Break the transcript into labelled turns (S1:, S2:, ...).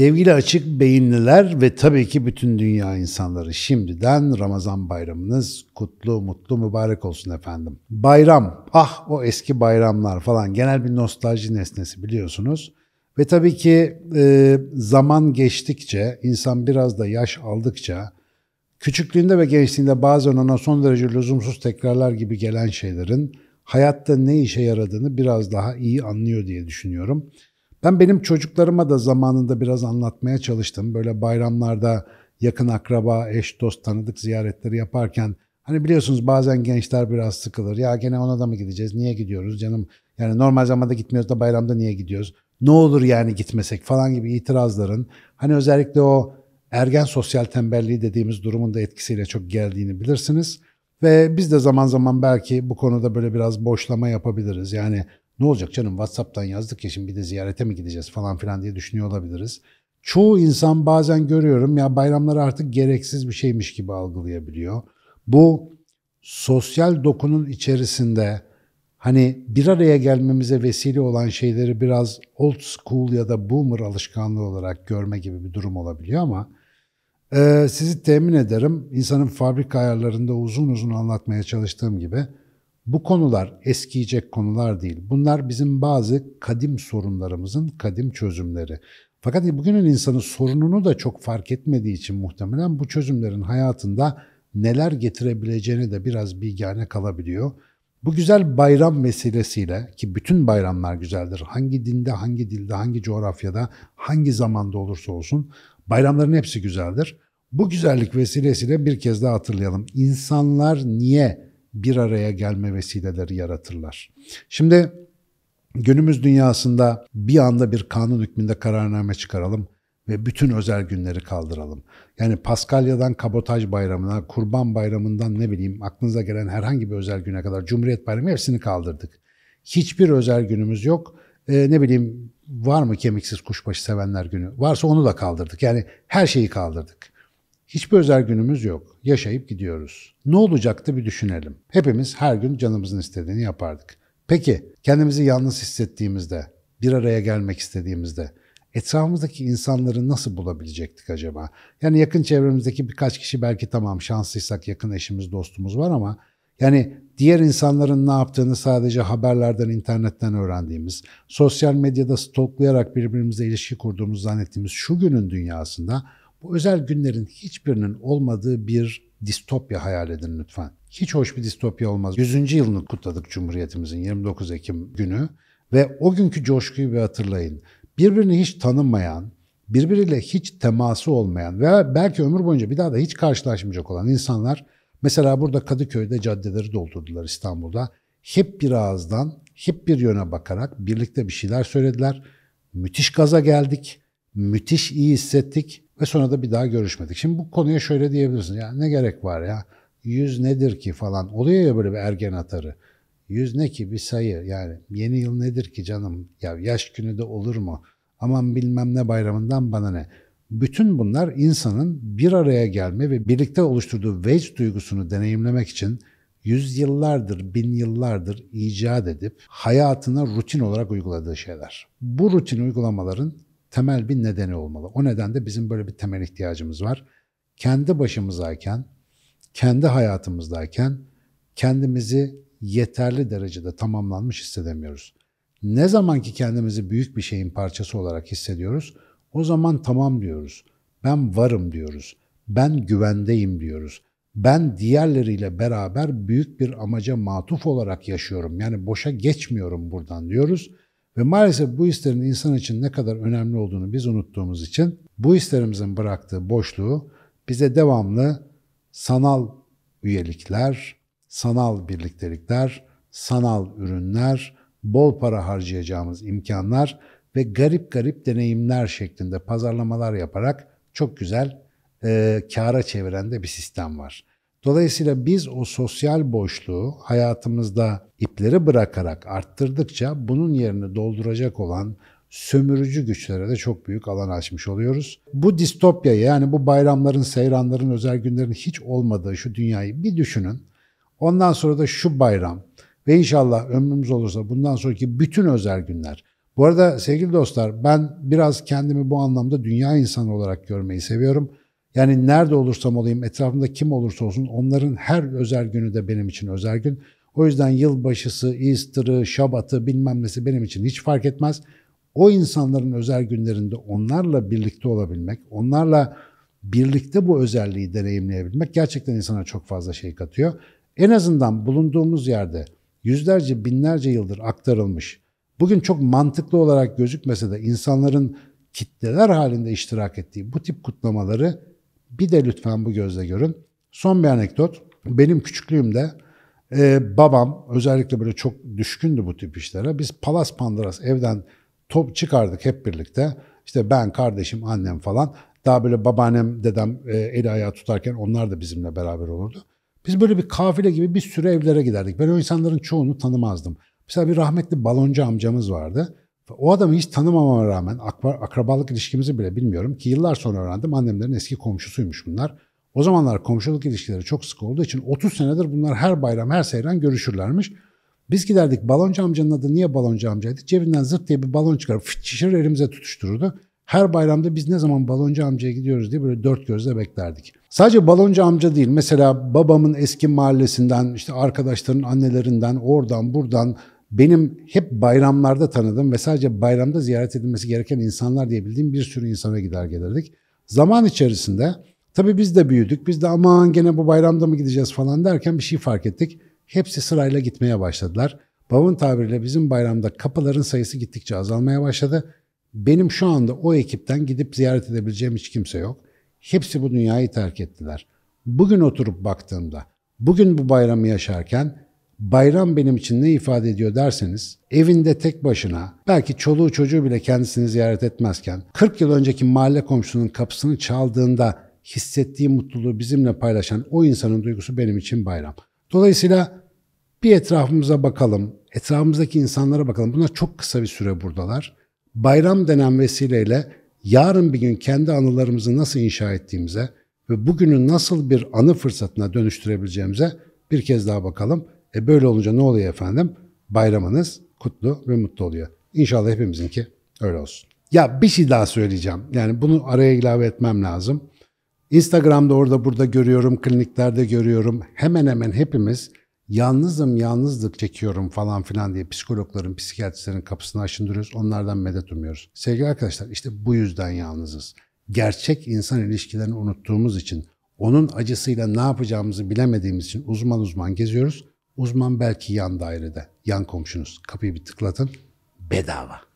S1: Sevgili açık beyinliler ve tabii ki bütün dünya insanları şimdiden Ramazan bayramınız kutlu, mutlu, mübarek olsun efendim. Bayram, ah o eski bayramlar falan genel bir nostalji nesnesi biliyorsunuz. Ve tabii ki e, zaman geçtikçe, insan biraz da yaş aldıkça, küçüklüğünde ve gençliğinde bazen ona son derece lüzumsuz tekrarlar gibi gelen şeylerin hayatta ne işe yaradığını biraz daha iyi anlıyor diye düşünüyorum. Ben benim çocuklarıma da zamanında biraz anlatmaya çalıştım. Böyle bayramlarda yakın akraba, eş, dost, tanıdık ziyaretleri yaparken hani biliyorsunuz bazen gençler biraz sıkılır. Ya gene ona da mı gideceğiz? Niye gidiyoruz canım? Yani normal zamanda gitmiyoruz da bayramda niye gidiyoruz? Ne olur yani gitmesek falan gibi itirazların hani özellikle o ergen sosyal tembelliği dediğimiz durumun da etkisiyle çok geldiğini bilirsiniz. Ve biz de zaman zaman belki bu konuda böyle biraz boşlama yapabiliriz. Yani ne olacak canım WhatsApp'tan yazdık ya şimdi bir de ziyarete mi gideceğiz falan filan diye düşünüyor olabiliriz. Çoğu insan bazen görüyorum ya bayramları artık gereksiz bir şeymiş gibi algılayabiliyor. Bu sosyal dokunun içerisinde hani bir araya gelmemize vesile olan şeyleri biraz old school ya da boomer alışkanlığı olarak görme gibi bir durum olabiliyor ama e, sizi temin ederim insanın fabrika ayarlarında uzun uzun anlatmaya çalıştığım gibi bu konular eskiyecek konular değil. Bunlar bizim bazı kadim sorunlarımızın kadim çözümleri. Fakat bugünün insanı sorununu da çok fark etmediği için muhtemelen bu çözümlerin hayatında neler getirebileceğini de biraz bilgiyane kalabiliyor. Bu güzel bayram vesilesiyle ki bütün bayramlar güzeldir. Hangi dinde, hangi dilde, hangi coğrafyada, hangi zamanda olursa olsun bayramların hepsi güzeldir. Bu güzellik vesilesiyle bir kez daha hatırlayalım. İnsanlar niye bir araya gelme vesileleri yaratırlar. Şimdi günümüz dünyasında bir anda bir kanun hükmünde kararname çıkaralım ve bütün özel günleri kaldıralım. Yani Paskalya'dan Kabotaj Bayramı'na, Kurban Bayramı'ndan ne bileyim aklınıza gelen herhangi bir özel güne kadar Cumhuriyet Bayramı hepsini kaldırdık. Hiçbir özel günümüz yok. Ee, ne bileyim var mı kemiksiz kuşbaşı sevenler günü? Varsa onu da kaldırdık. Yani her şeyi kaldırdık. Hiçbir özel günümüz yok. Yaşayıp gidiyoruz. Ne olacaktı bir düşünelim. Hepimiz her gün canımızın istediğini yapardık. Peki kendimizi yalnız hissettiğimizde, bir araya gelmek istediğimizde etrafımızdaki insanları nasıl bulabilecektik acaba? Yani yakın çevremizdeki birkaç kişi belki tamam şanslıysak yakın eşimiz, dostumuz var ama yani diğer insanların ne yaptığını sadece haberlerden, internetten öğrendiğimiz, sosyal medyada stoklayarak birbirimize ilişki kurduğumuz zannettiğimiz şu günün dünyasında bu özel günlerin hiçbirinin olmadığı bir distopya hayal edin lütfen. Hiç hoş bir distopya olmaz. 100. yılını kutladık Cumhuriyetimizin 29 Ekim günü ve o günkü coşkuyu bir hatırlayın. Birbirini hiç tanımayan, birbiriyle hiç teması olmayan veya belki ömür boyunca bir daha da hiç karşılaşmayacak olan insanlar mesela burada Kadıköy'de caddeleri doldurdular İstanbul'da. Hep bir ağızdan, hep bir yöne bakarak birlikte bir şeyler söylediler. Müthiş gaza geldik müthiş iyi hissettik ve sonra da bir daha görüşmedik. Şimdi bu konuya şöyle diyebilirsin. Ya ne gerek var ya? Yüz nedir ki falan. Oluyor ya böyle bir ergen atarı. Yüz ne ki bir sayı yani yeni yıl nedir ki canım ya yaş günü de olur mu? Aman bilmem ne bayramından bana ne. Bütün bunlar insanın bir araya gelme ve birlikte oluşturduğu vecd duygusunu deneyimlemek için yüzyıllardır, bin yıllardır icat edip hayatına rutin olarak uyguladığı şeyler. Bu rutin uygulamaların temel bir nedeni olmalı. O nedenle bizim böyle bir temel ihtiyacımız var. Kendi başımızdayken, kendi hayatımızdayken kendimizi yeterli derecede tamamlanmış hissedemiyoruz. Ne zaman ki kendimizi büyük bir şeyin parçası olarak hissediyoruz, o zaman tamam diyoruz. Ben varım diyoruz. Ben güvendeyim diyoruz. Ben diğerleriyle beraber büyük bir amaca matuf olarak yaşıyorum. Yani boşa geçmiyorum buradan diyoruz ve maalesef bu hislerin insan için ne kadar önemli olduğunu biz unuttuğumuz için bu hislerimizin bıraktığı boşluğu bize devamlı sanal üyelikler, sanal birliktelikler, sanal ürünler, bol para harcayacağımız imkanlar ve garip garip deneyimler şeklinde pazarlamalar yaparak çok güzel e, kâra çeviren de bir sistem var. Dolayısıyla biz o sosyal boşluğu hayatımızda ipleri bırakarak arttırdıkça bunun yerini dolduracak olan sömürücü güçlere de çok büyük alan açmış oluyoruz. Bu distopya yani bu bayramların, seyranların, özel günlerin hiç olmadığı şu dünyayı bir düşünün. Ondan sonra da şu bayram ve inşallah ömrümüz olursa bundan sonraki bütün özel günler. Bu arada sevgili dostlar ben biraz kendimi bu anlamda dünya insanı olarak görmeyi seviyorum. Yani nerede olursam olayım, etrafımda kim olursa olsun onların her özel günü de benim için özel gün. O yüzden yılbaşısı, Easter'ı, Şabat'ı bilmem nesi benim için hiç fark etmez. O insanların özel günlerinde onlarla birlikte olabilmek, onlarla birlikte bu özelliği deneyimleyebilmek gerçekten insana çok fazla şey katıyor. En azından bulunduğumuz yerde yüzlerce, binlerce yıldır aktarılmış, bugün çok mantıklı olarak gözükmese de insanların kitleler halinde iştirak ettiği bu tip kutlamaları bir de lütfen bu gözle görün. Son bir anekdot. Benim küçüklüğümde e, babam özellikle böyle çok düşkündü bu tip işlere. Biz palas pandaras evden top çıkardık hep birlikte. İşte ben, kardeşim, annem falan. Daha böyle babaannem, dedem e, eli ayağı tutarken onlar da bizimle beraber olurdu. Biz böyle bir kafile gibi bir sürü evlere giderdik. Ben o insanların çoğunu tanımazdım. Mesela bir rahmetli baloncu amcamız vardı. O adamı hiç tanımamama rağmen akrabalık ilişkimizi bile bilmiyorum ki yıllar sonra öğrendim annemlerin eski komşusuymuş bunlar. O zamanlar komşuluk ilişkileri çok sık olduğu için 30 senedir bunlar her bayram her seyran görüşürlermiş. Biz giderdik baloncu amcanın adı niye baloncu amcaydı? Cebinden zırt diye bir balon çıkarıp fıt şişirir elimize tutuştururdu. Her bayramda biz ne zaman baloncu amcaya gidiyoruz diye böyle dört gözle beklerdik. Sadece baloncu amca değil mesela babamın eski mahallesinden işte arkadaşların annelerinden oradan buradan benim hep bayramlarda tanıdığım ve sadece bayramda ziyaret edilmesi gereken insanlar diyebildiğim bir sürü insana gider gelirdik. Zaman içerisinde tabii biz de büyüdük. Biz de aman gene bu bayramda mı gideceğiz falan derken bir şey fark ettik. Hepsi sırayla gitmeye başladılar. Babamın tabiriyle bizim bayramda kapıların sayısı gittikçe azalmaya başladı. Benim şu anda o ekipten gidip ziyaret edebileceğim hiç kimse yok. Hepsi bu dünyayı terk ettiler. Bugün oturup baktığımda, bugün bu bayramı yaşarken bayram benim için ne ifade ediyor derseniz evinde tek başına belki çoluğu çocuğu bile kendisini ziyaret etmezken 40 yıl önceki mahalle komşunun kapısını çaldığında hissettiği mutluluğu bizimle paylaşan o insanın duygusu benim için bayram. Dolayısıyla bir etrafımıza bakalım, etrafımızdaki insanlara bakalım. Bunlar çok kısa bir süre buradalar. Bayram denen vesileyle yarın bir gün kendi anılarımızı nasıl inşa ettiğimize ve bugünü nasıl bir anı fırsatına dönüştürebileceğimize bir kez daha bakalım. E böyle olunca ne oluyor efendim? Bayramınız kutlu ve mutlu oluyor. İnşallah hepimizinki öyle olsun. Ya bir şey daha söyleyeceğim. Yani bunu araya ilave etmem lazım. Instagram'da orada burada görüyorum, kliniklerde görüyorum. Hemen hemen hepimiz yalnızım, yalnızlık çekiyorum falan filan diye psikologların, psikiyatristlerin kapısını aşındırıyoruz. Onlardan medet umuyoruz. Sevgili arkadaşlar işte bu yüzden yalnızız. Gerçek insan ilişkilerini unuttuğumuz için, onun acısıyla ne yapacağımızı bilemediğimiz için uzman uzman geziyoruz. Uzman belki yan dairede, yan komşunuz. Kapıyı bir tıklatın, bedava.